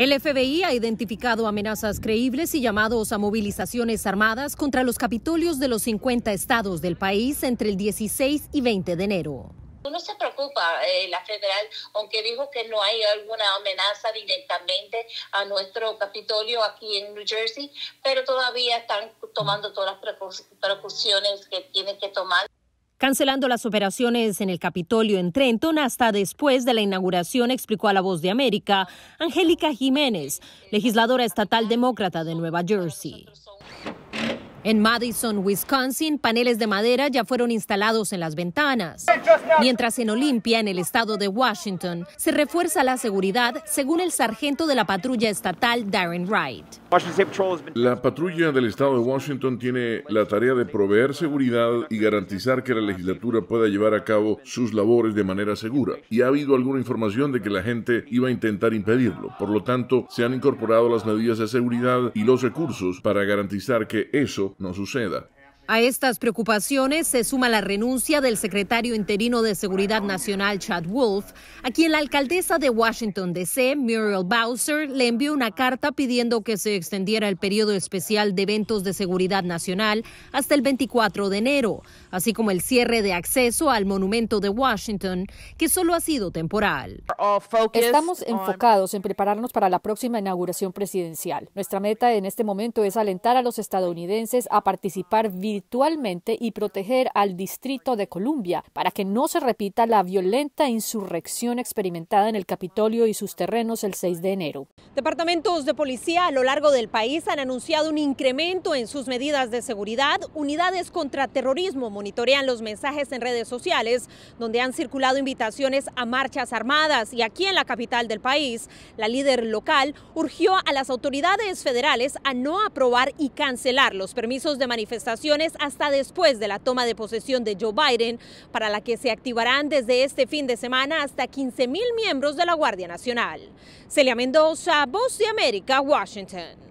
El FBI ha identificado amenazas creíbles y llamados a movilizaciones armadas contra los capitolios de los 50 estados del país entre el 16 y 20 de enero. Uno se preocupa, eh, la federal, aunque dijo que no hay alguna amenaza directamente a nuestro Capitolio aquí en New Jersey, pero todavía están tomando todas las precauciones que tienen que tomar cancelando las operaciones en el Capitolio en Trenton hasta después de la inauguración, explicó a La Voz de América Angélica Jiménez, legisladora estatal demócrata de Nueva Jersey. En Madison, Wisconsin, paneles de madera ya fueron instalados en las ventanas. Mientras en Olimpia, en el estado de Washington, se refuerza la seguridad, según el sargento de la patrulla estatal Darren Wright. La patrulla del Estado de Washington tiene la tarea de proveer seguridad y garantizar que la legislatura pueda llevar a cabo sus labores de manera segura. Y ha habido alguna información de que la gente iba a intentar impedirlo. Por lo tanto, se han incorporado las medidas de seguridad y los recursos para garantizar que eso no suceda. A estas preocupaciones se suma la renuncia del secretario interino de Seguridad Nacional, Chad Wolf, a quien la alcaldesa de Washington, D.C., Muriel Bowser, le envió una carta pidiendo que se extendiera el periodo especial de eventos de seguridad nacional hasta el 24 de enero, así como el cierre de acceso al monumento de Washington, que solo ha sido temporal. Estamos enfocados en prepararnos para la próxima inauguración presidencial. Nuestra meta en este momento es alentar a los estadounidenses a participar virtualmente y proteger al Distrito de Columbia para que no se repita la violenta insurrección experimentada en el Capitolio y sus terrenos el 6 de enero. Departamentos de policía a lo largo del país han anunciado un incremento en sus medidas de seguridad. Unidades contra terrorismo monitorean los mensajes en redes sociales donde han circulado invitaciones a marchas armadas y aquí en la capital del país, la líder local urgió a las autoridades federales a no aprobar y cancelar los permisos de manifestación hasta después de la toma de posesión de Joe Biden, para la que se activarán desde este fin de semana hasta 15.000 miembros de la Guardia Nacional. Celia Mendoza, Voz de América, Washington.